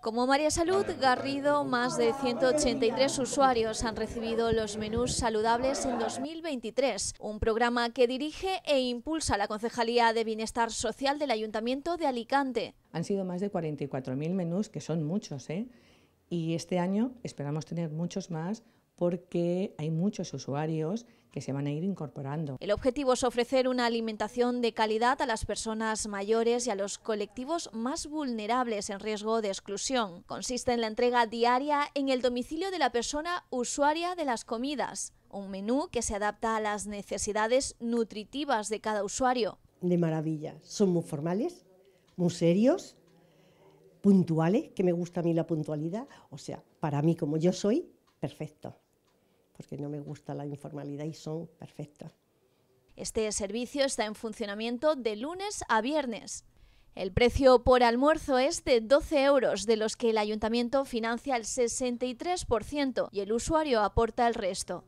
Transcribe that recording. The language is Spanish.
Como María Salud Garrido, más de 183 usuarios han recibido los menús saludables en 2023, un programa que dirige e impulsa la Concejalía de Bienestar Social del Ayuntamiento de Alicante. Han sido más de 44.000 menús, que son muchos, ¿eh? y este año esperamos tener muchos más porque hay muchos usuarios que se van a ir incorporando. El objetivo es ofrecer una alimentación de calidad a las personas mayores y a los colectivos más vulnerables en riesgo de exclusión. Consiste en la entrega diaria en el domicilio de la persona usuaria de las comidas, un menú que se adapta a las necesidades nutritivas de cada usuario. De maravilla, son muy formales, muy serios, puntuales, que me gusta a mí la puntualidad, o sea, para mí como yo soy, perfecto porque no me gusta la informalidad y son perfectas. Este servicio está en funcionamiento de lunes a viernes. El precio por almuerzo es de 12 euros, de los que el ayuntamiento financia el 63% y el usuario aporta el resto.